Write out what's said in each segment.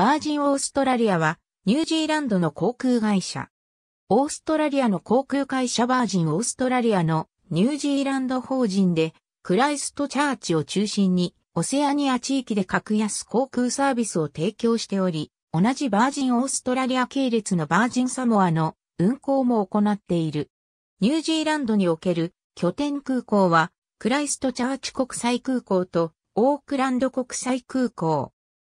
バージンオーストラリアはニュージーランドの航空会社。オーストラリアの航空会社バージンオーストラリアのニュージーランド法人でクライストチャーチを中心にオセアニア地域で格安航空サービスを提供しており、同じバージンオーストラリア系列のバージンサモアの運航も行っている。ニュージーランドにおける拠点空港はクライストチャーチ国際空港とオークランド国際空港。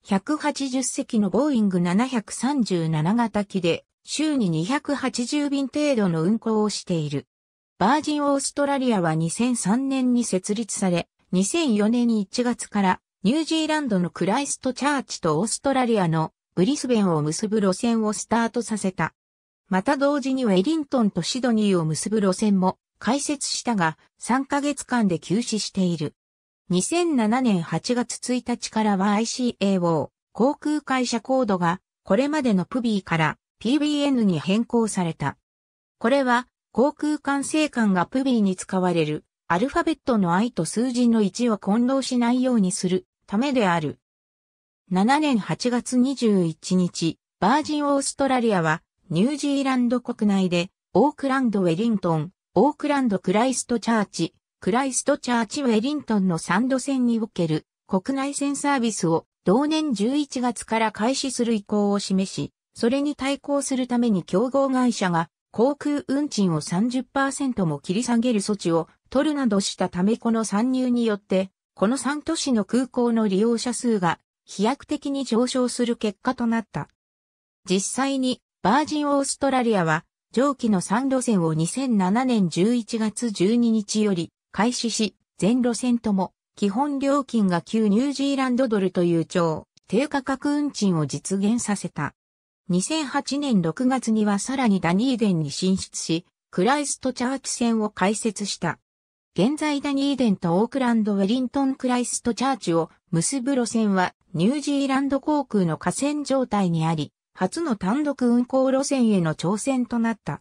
180隻のボーイング737型機で、週に280便程度の運航をしている。バージンオーストラリアは2003年に設立され、2004年に1月からニュージーランドのクライストチャーチとオーストラリアのブリスベンを結ぶ路線をスタートさせた。また同時にウェリントンとシドニーを結ぶ路線も開設したが3ヶ月間で休止している。2007年8月1日からは ICAO 航空会社コードがこれまでの PB から PBN に変更された。これは航空管制官が PB に使われるアルファベットの I と数字の1を混同しないようにするためである。7年8月21日、バージンオーストラリアはニュージーランド国内でオークランドウェリントン、オークランドクライストチャーチ、クライストチャーチウェリントンのサンド線における国内線サービスを同年11月から開始する意向を示し、それに対抗するために競合会社が航空運賃を30%も切り下げる措置を取るなどしたためこの参入によって、この3都市の空港の利用者数が飛躍的に上昇する結果となった。実際にバージンオーストラリアは上記の3路線を2007年11月12日より開始し、全路線とも、基本料金が旧ニュージーランドドルという超低価格運賃を実現させた。2008年6月にはさらにダニーデンに進出し、クライストチャーチ線を開設した。現在ダニーデンとオークランド・ウェリントン・クライストチャーチを結ぶ路線はニュージーランド航空の河川状態にあり、初の単独運航路線への挑戦となった。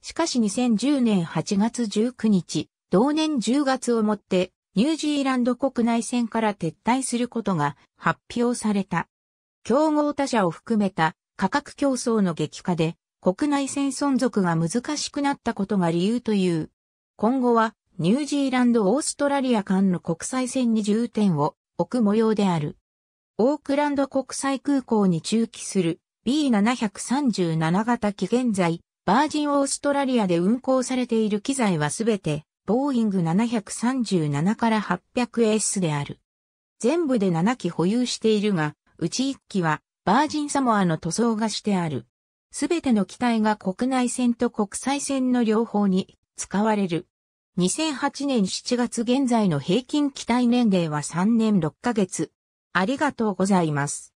しかし2010年8月19日、同年10月をもってニュージーランド国内線から撤退することが発表された。競合他社を含めた価格競争の激化で国内線存続が難しくなったことが理由という。今後はニュージーランド・オーストラリア間の国際線に重点を置く模様である。オークランド国際空港に駐機する B737 型機現在、バージンオーストラリアで運航されている機材はすべてボーイング737から 800S である。全部で7機保有しているが、うち1機はバージンサモアの塗装がしてある。すべての機体が国内線と国際線の両方に使われる。2008年7月現在の平均機体年齢は3年6ヶ月。ありがとうございます。